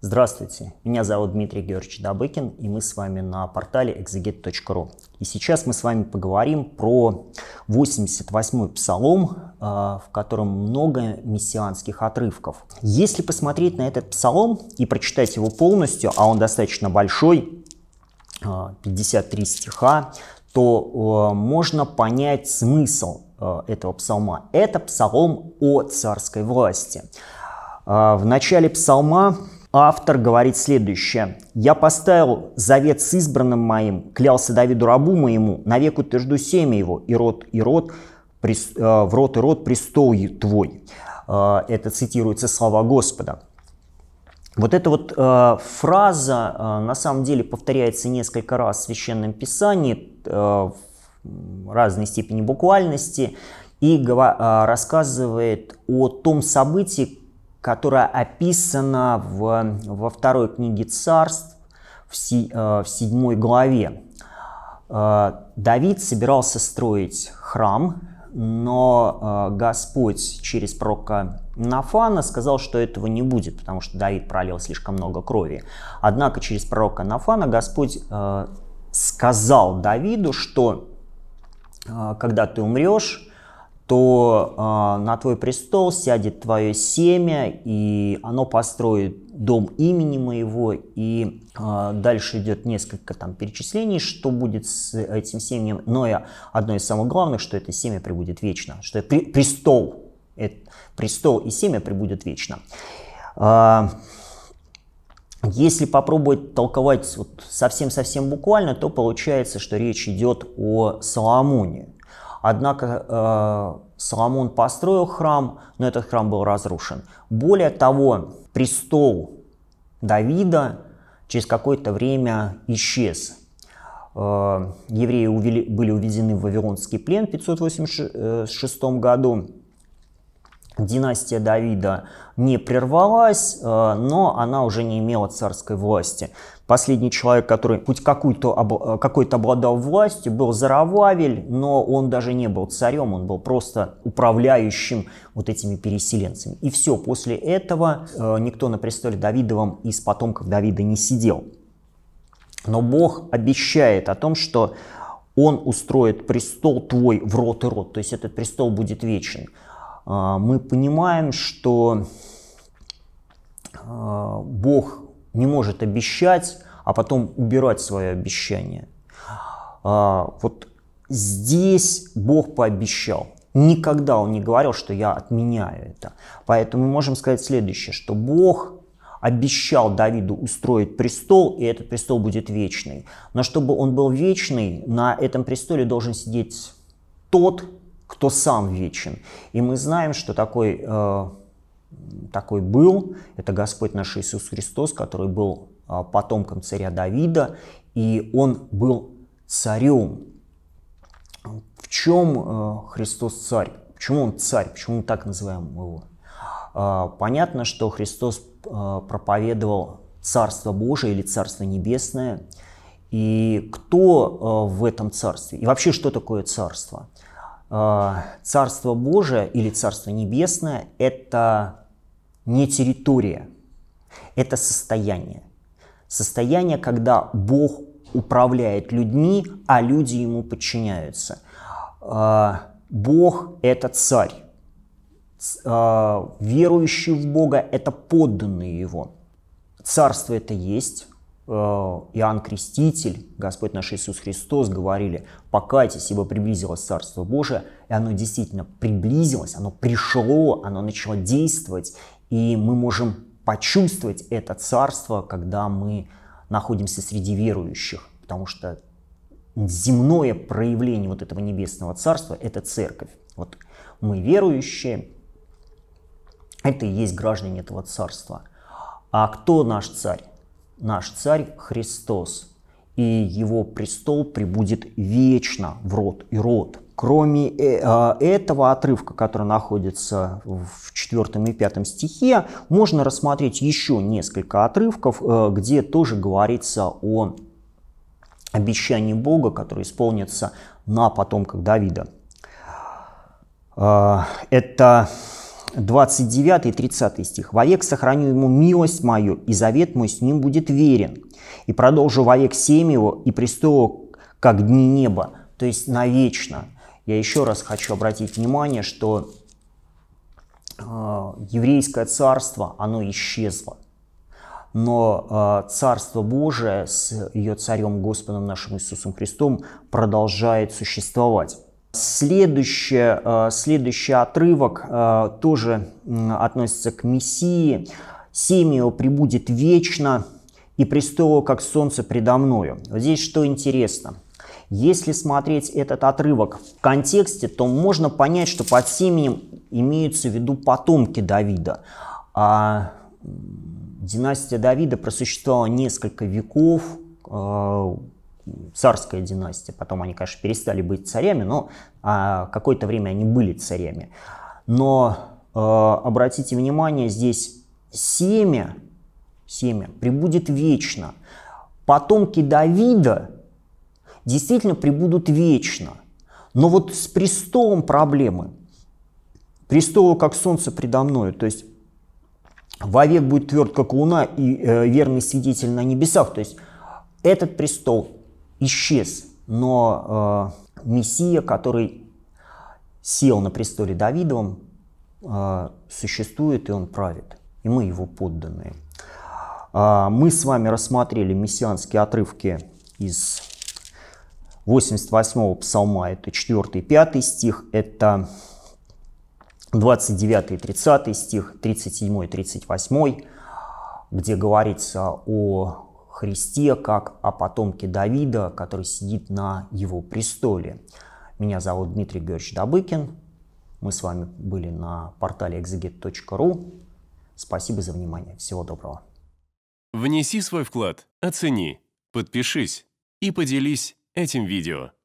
Здравствуйте, меня зовут Дмитрий Георгиевич Добыкин, и мы с вами на портале exeget.ru. И сейчас мы с вами поговорим про 88-й псалом, а, в котором много мессианских отрывков. Если посмотреть на этот псалом и прочитать его полностью, а он достаточно большой, 53 а, стиха, то а, можно понять смысл этого псалма. Это псалом о царской власти. В начале псалма автор говорит следующее. «Я поставил завет с избранным моим, клялся Давиду рабу моему, навек утвержду семя его, и род, и род, прес, э, в рот и рот престол твой». Э, это цитируется слова Господа. Вот эта вот э, фраза э, на самом деле повторяется несколько раз в Священном Писании э, в разной степени буквальности и э, рассказывает о том событии, которая описана в, во второй книге царств в, си, э, в седьмой главе. Э, Давид собирался строить храм, но э, Господь через пророка Нафана сказал, что этого не будет, потому что Давид пролил слишком много крови. Однако через пророка Нафана Господь сказал Давиду, что когда ты умрешь, то э, на твой престол сядет твое семя, и оно построит дом имени моего, и э, дальше идет несколько там перечислений, что будет с этим семенем, но и одно из самых главных, что это семя прибудет вечно, что при, престол, это, престол и семя прибудет вечно. Э, если попробовать толковать совсем-совсем вот буквально, то получается, что речь идет о Соломоне. Однако э, Соломон построил храм, но этот храм был разрушен. Более того, престол Давида через какое-то время исчез. Э, евреи были увезены в Вавилонский плен в 586 э, году. Династия Давида не прервалась, э, но она уже не имела царской власти. Последний человек, который хоть э, какой-то какой обладал властью, был Зарававель, но он даже не был царем, он был просто управляющим вот этими переселенцами. И все, после этого э, никто на престоле Давидовом из потомков Давида не сидел. Но Бог обещает о том, что он устроит престол твой в рот и рот, то есть этот престол будет вечен. А, мы понимаем, что а, Бог не может обещать, а потом убирать свое обещание. А, вот здесь Бог пообещал. Никогда он не говорил, что я отменяю это. Поэтому мы можем сказать следующее, что Бог обещал Давиду устроить престол, и этот престол будет вечный. Но чтобы он был вечный, на этом престоле должен сидеть тот, кто сам вечен. И мы знаем, что такой, э, такой был, это Господь наш Иисус Христос, который был э, потомком царя Давида, и он был царем. В чем э, Христос царь? Почему он царь? Почему мы так называем его? Э, понятно, что Христос э, проповедовал Царство Божие или Царство Небесное, и кто э, в этом царстве, и вообще что такое царство. А, царство Божие или Царство Небесное – это не территория, это состояние. Состояние, когда Бог управляет людьми, а люди ему подчиняются. А, Бог – это царь. А, Верующие в Бога – это подданные его. Царство это есть, Э, Иоанн Креститель, Господь наш Иисус Христос говорили, покайтесь, ибо приблизилось Царство Божие, и оно действительно приблизилось, оно пришло, оно начало действовать, и мы можем почувствовать это Царство, когда мы находимся среди верующих, потому что земное проявление вот этого небесного Царства – это Церковь. Вот мы верующие, это и есть граждане этого Царства. А кто наш Царь? наш царь Христос, и его престол прибудет вечно в род и род. Кроме э, а, этого отрывка, который находится в четвертом и пятом стихе, можно рассмотреть еще несколько отрывков, э, где тоже говорится о обещании Бога, которое исполнится на потомках Давида. Э, это 29 и 30 стих. «Вовек сохраню ему милость мою, и завет мой с ним будет верен. И продолжу вовек семь его и престол, как дни неба». То есть навечно. Я еще раз хочу обратить внимание, что э, еврейское царство, оно исчезло. Но э, Царство Божие с ее царем Господом нашим Иисусом Христом продолжает существовать. Следующий, э, следующий отрывок э, тоже относится к Мессии. «Семя его прибудет вечно, и престол как солнце предо мною». Здесь что интересно – если смотреть этот отрывок в контексте, то можно понять, что под семенем имеются в виду потомки Давида. А династия Давида просуществовала несколько веков, э, царская династия. Потом они, конечно, перестали быть царями, но а, какое-то время они были царями. Но а, обратите внимание, здесь семя, семя прибудет вечно. Потомки Давида действительно прибудут вечно. Но вот с престолом проблемы. Престолу как солнце предо мною. То есть вовек будет тверд, как луна, и э, верный свидетель на небесах. То есть этот престол исчез, но э, Мессия, который сел на престоле Давидовом, э, существует и он правит, и мы его подданные. Э, мы с вами рассмотрели мессианские отрывки из 88-го псалма, это 4-5 стих, это 29-30 стих, 37-38, где говорится о Христе, как о потомке Давида, который сидит на его престоле. Меня зовут Дмитрий Георгиевич Добыкин. Мы с вами были на портале exeget.ru. Спасибо за внимание. Всего доброго. Внеси свой вклад, оцени, подпишись и поделись этим видео.